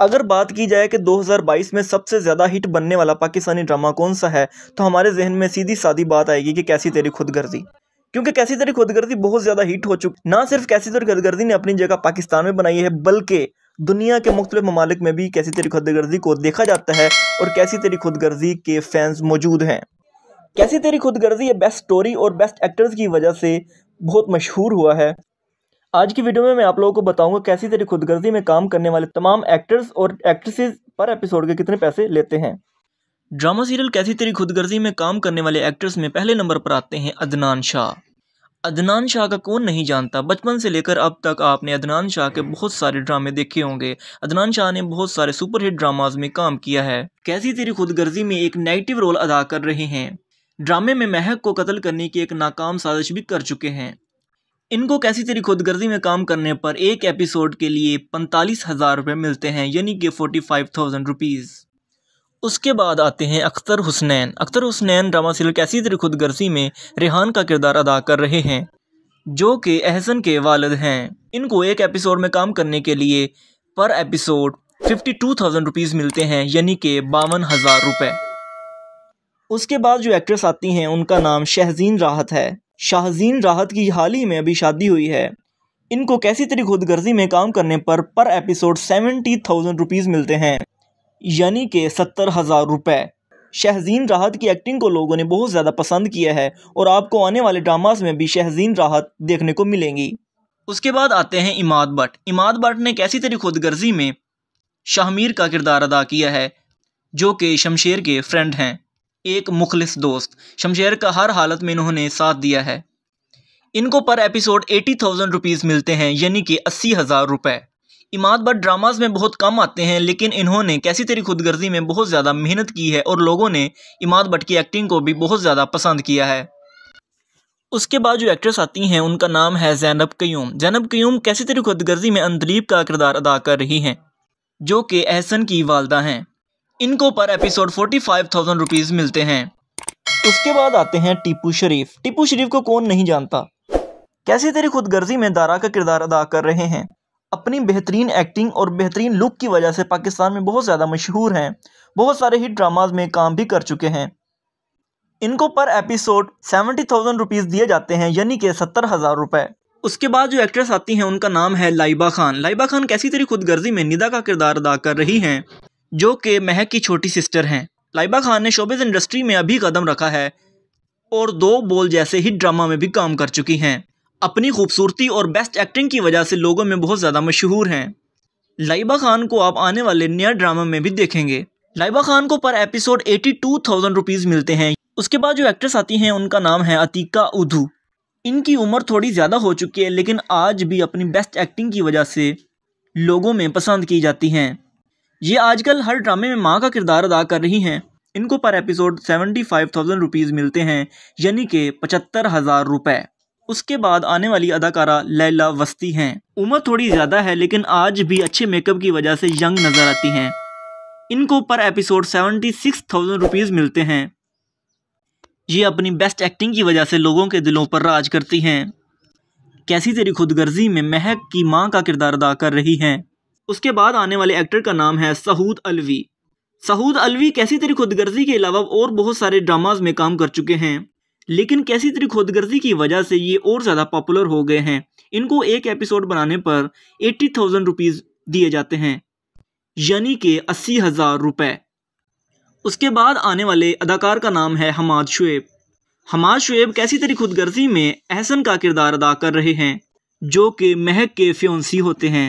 अगर बात की जाए कि 2022 में सबसे ज़्यादा हिट बनने वाला पाकिस्तानी ड्रामा कौन सा है तो हमारे जहन में सीधी सादी बात आएगी कि कैसी तेरी खुदगर्जी क्योंकि कैसी तेरी खुदगर्जी बहुत ज़्यादा हिट हो चुकी ना सिर्फ कैसी तेरी खुदगर्जी ने अपनी जगह पाकिस्तान में बनाई है बल्कि दुनिया के मुख्तलिफ ममालिक में भी कैसी तेरी खुदगर्जी को देखा जाता है और कैसी तेरी खुदगर्जी के फैंस मौजूद हैं कैसी तेरी खुदगर्जी ये बेस्ट स्टोरी और बेस्ट एक्टर्स की वजह से बहुत मशहूर हुआ है आज की वीडियो में मैं आप लोगों को बताऊंगा कैसी तेरी खुदगर्जी में काम करने वाले तमाम एक्टर्स और एक्ट्रेसेस पर एपिसोड के कितने पैसे लेते हैं ड्रामा सीरियल कैसी तेरी खुदगर्जी में काम करने वाले एक्टर्स में पहले नंबर पर आते हैं अदनान शाह अदनान शाह का कौन नहीं जानता बचपन से लेकर अब तक आपने अदनान शाह के बहुत सारे ड्रामे देखे होंगे अदनान शाह ने बहुत सारे सुपरहिट ड्रामाज में काम किया है कैसी तेरी खुदगर्जी में एक नेगेटिव रोल अदा कर रहे हैं ड्रामे में महक को कत्ल करने की एक नाकाम साजिश भी कर चुके हैं इनको कैसी तेरी खुदगर्जी में काम करने पर एक एपिसोड के लिए पैंतालीस हज़ार रुपये मिलते हैं यानी कि फ़ोर्टी फाइव थाउजेंड रुपीज़ उसके बाद आते हैं अख्तर हुसनैन अख्तर हुसनैन ड्रामा सीरियल कैसी तेरी खुदगर्जी में रेहान का किरदार अदा कर रहे हैं जो कि अहसन के वालद हैं इनको एक एपिसोड में काम करने के लिए per episode fifty two thousand rupees मिलते हैं यानी कि बावन हज़ार रुपये उसके बाद जो एक्ट्रेस आती हैं उनका नाम शहजीन राहत है शाहजीन राहत की हाल ही में अभी शादी हुई है इनको कैसी तरी खुदगर्जी में काम करने पर पर एपिसोड सेवेंटी थाउजेंड रुपीज़ मिलते हैं यानी कि सत्तर हज़ार रुपये शहजीन राहत की एक्टिंग को लोगों ने बहुत ज़्यादा पसंद किया है और आपको आने वाले ड्रामाज में भी शहजीन राहत देखने को मिलेंगी उसके बाद आते हैं इमाद भट्ट इमाद भट्ट ने कैसी तरी खुदगर्जी में शाहमीर का किरदार अदा किया है जो कि शमशेर के फ्रेंड हैं एक मुखलिस दोस्त शमशेर का हर हालत में इन्होंने साथ दिया है इनको per episode eighty thousand rupees मिलते हैं यानी कि अस्सी हज़ार रुपये इमाद बट ड्रामाज में बहुत कम आते हैं लेकिन इन्होंने कैसी तेरी खुदगर्जी में बहुत ज़्यादा मेहनत की है और लोगों ने इमाद बट की एक्टिंग को भी बहुत ज़्यादा पसंद किया है उसके बाद जो एक्ट्रेस आती हैं उनका नाम है जैनब क्यूम जैनब क्यूम कैसी तेरी खुदगर्जी में अंदलीब का किरदार अदा कर रही हैं जो कि एहसन की वालदा हैं इनको per episode forty five thousand rupees मिलते हैं उसके बाद आते हैं टीपू शरीफ टीपू शरीफ को कौन नहीं जानता कैसे तेरी खुदगर्जी में दारा का किरदार अदा कर रहे हैं अपनी बेहतरीन एक्टिंग और बेहतरीन लुक की वजह से पाकिस्तान में बहुत ज़्यादा मशहूर हैं बहुत सारे ही ड्रामाज में काम भी कर चुके हैं इनको per episode seventy thousand rupees दिए जाते हैं यानी कि सत्तर हज़ार रुपये उसके बाद जो एक्ट्रेस आती हैं उनका नाम है लाइबा खान लाइबा खान कैसी तेरी खुदगर्जी में निदा का किरदार अदा कर रही हैं जो कि महक की छोटी सिस्टर हैं लाइबा खान ने शोबिस इंडस्ट्री में अभी कदम रखा है और दो बोल जैसे ही ड्रामा में भी काम कर चुकी हैं अपनी खूबसूरती और बेस्ट एक्टिंग की वजह से लोगों में बहुत ज़्यादा मशहूर हैं लाइबा खान को आप आने वाले नया ड्रामा में भी देखेंगे लाइबा खान को per episode eighty two thousand rupees मिलते हैं उसके बाद जो एक्ट्रेस आती हैं उनका नाम है अतीका उधू इनकी उम्र थोड़ी ज़्यादा हो चुकी है लेकिन आज भी अपनी बेस्ट एक्टिंग की वजह से लोगों में पसंद की जाती हैं ये आजकल हर ड्रामे में माँ का किरदार अदा कर रही हैं इनको per episode seventy five thousand rupees मिलते हैं यानी कि पचहत्तर हज़ार रुपये उसके बाद आने वाली अदाकारा लैला वस्ती हैं उम्र थोड़ी ज़्यादा है लेकिन आज भी अच्छे मेकअप की वजह से यंग नज़र आती हैं इनको per episode seventy six thousand rupees मिलते हैं ये अपनी बेस्ट एक्टिंग की वजह से लोगों के दिलों पर राज करती हैं कैसी तेरी खुदगर्जी में महक की माँ का किरदार अदा कर रही हैं उसके बाद आने वाले एक्टर का नाम है सहूद अलवी सहूद अलवी कैसी तेरी खुदगर्जी के अलावा और बहुत सारे ड्रामाज में काम कर चुके हैं लेकिन कैसी तेरी खुदगर्जी की वजह से ये और ज़्यादा पॉपुलर हो गए हैं इनको एक एपिसोड बनाने पर एट्टी थाउजेंड रुपीज़ दिए जाते हैं यानी कि अस्सी हज़ार रुपए उसके बाद आने वाले अदाकार का नाम है हमाद शुएब हमाद शुएब कैसी तेरी खुदगर्जी में एहसन का किरदार अदा कर रहे हैं जो कि महक के फ्योंसी होते हैं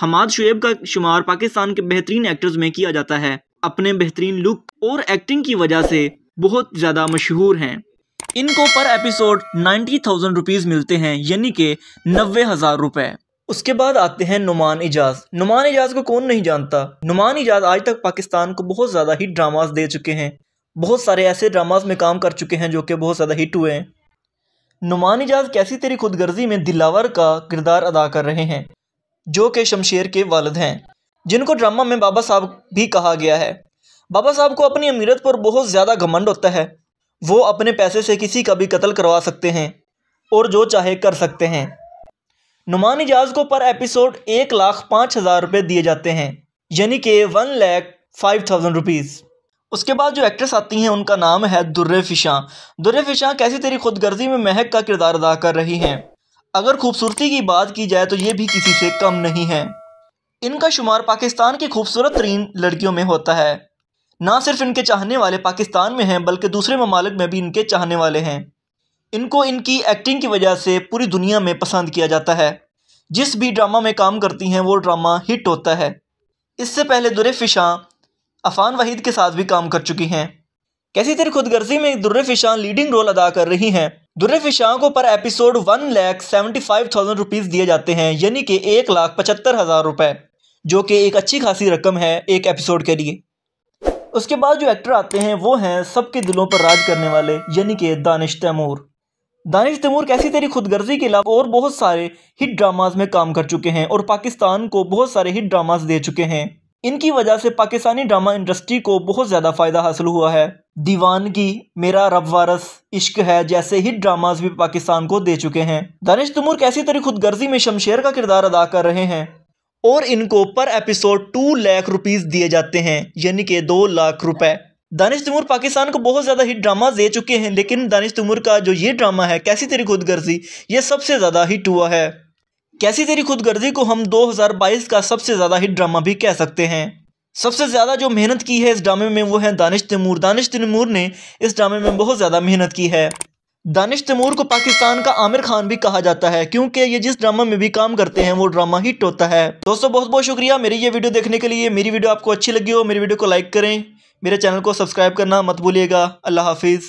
हमाद शुएब का शुमार पाकिस्तान के बेहतरीन एक्टर्स में किया जाता है अपने बेहतरीन लुक और एक्टिंग की वजह से बहुत ज़्यादा मशहूर हैं इनको per episode ninety thousand rupees मिलते हैं यानी कि नब्बे हज़ार रुपए उसके बाद आते हैं नुमान एजाज नुमान एजाज को कौन नहीं जानता नुमान एजाज आज तक पाकिस्तान को बहुत ज़्यादा हिट ड्रामास दे चुके हैं बहुत सारे ऐसे ड्रामास में काम कर चुके हैं जो कि बहुत ज़्यादा हिट हुए हैं नुमान एजाज कैसी तेरी खुदगर्जी में दिलावर का किरदार अदा कर रहे हैं जो कि शमशेर के वालद हैं जिनको ड्रामा में बाबा साहब भी कहा गया है बाबा साहब को अपनी अमीरत पर बहुत ज़्यादा घमंड होता है वो अपने पैसे से किसी का भी कत्ल करवा सकते हैं और जो चाहे कर सकते हैं नुमान इजाज को पर एपिसोड एक लाख पाँच हज़ार रुपये दिए जाते हैं यानी कि one lakh five thousand rupees उसके बाद जो एक्ट्रेस आती हैं उनका नाम है दुर्रे फ़िशा दुर्र फ़िशा कैसी तेरी खुदगर्जी में महक का किरदार अदा कर रही हैं अगर खूबसूरती की बात की जाए तो ये भी किसी से कम नहीं है इनका शुमार पाकिस्तान की खूबसूरत तरीन लड़कियों में होता है ना सिर्फ इनके चाहने वाले पाकिस्तान में हैं बल्कि दूसरे ममालिक में भी इनके चाहने वाले हैं इनको इनकी एक्टिंग की वजह से पूरी दुनिया में पसंद किया जाता है जिस भी ड्रामा में काम करती हैं वो ड्रामा हिट होता है इससे पहले दुर फिशां अफान वहीद के साथ भी काम कर चुकी हैं कैसी तेरी खुदगर्जी में दुर्र फिशां लीडिंग रोल अदा कर रही हैं Durefishan per episode one lakh seventy five thousand rupees दिए जाते हैं यानी कि एक लाख पचहत्तर हज़ार रुपये जो कि एक अच्छी खासी रकम है एक एपिसोड के लिए उसके बाद जो एक्टर आते हैं वो हैं सबके दिलों पर राज करने वाले यानी कि दानिश तैमूर दानिश तैमूर कैसी तेरी खुदगर्जी के अलावा और बहुत सारे हिट ड्रामाज में काम कर चुके हैं और पाकिस्तान को बहुत सारे हिट ड्रामाज दे चुके हैं इनकी वजह से पाकिस्तानी ड्रामा इंडस्ट्री को बहुत ज़्यादा फ़ायदा हासिल हुआ है दीवानगी मेरा रब वारस इश्क है जैसे ही ड्रामाज भी पाकिस्तान को दे चुके हैं दानिश तमूर कैसी तरह खुदगर्जी में शमशेर का किरदार अदा कर रहे हैं और इनको per episode to lakh rupees दिए जाते हैं यानी कि दो लाख रुपए दानिश तमूर पाकिस्तान को बहुत ज़्यादा हिट ड्रामा दे चुके हैं लेकिन दानिश तमूर का जो ये ड्रामा है कैसी तेरी खुदगर्जी ये सबसे ज़्यादा हिट हुआ है कैसी तेरी खुदगर्जी को हम 2022 का सबसे ज़्यादा हिट ड्रामा भी कह सकते हैं सबसे ज़्यादा जो मेहनत की है इस ड्रामे में वो है दानिश तैमूर दानिश तैमूर ने इस ड्रामे में बहुत ज़्यादा मेहनत की है दानिश तैमूर को पाकिस्तान का आमिर खान भी कहा जाता है क्योंकि ये जिस ड्रामा में भी काम करते हैं वो ड्रामा हिट होता है दोस्तों बहुत बहुत शुक्रिया मेरी ये वीडियो देखने के लिए मेरी वीडियो आपको अच्छी लगी हो मेरी वीडियो को लाइक करें मेरे चैनल को सब्सक्राइब करना मत भूलिएगा अल्लाह हाफिज़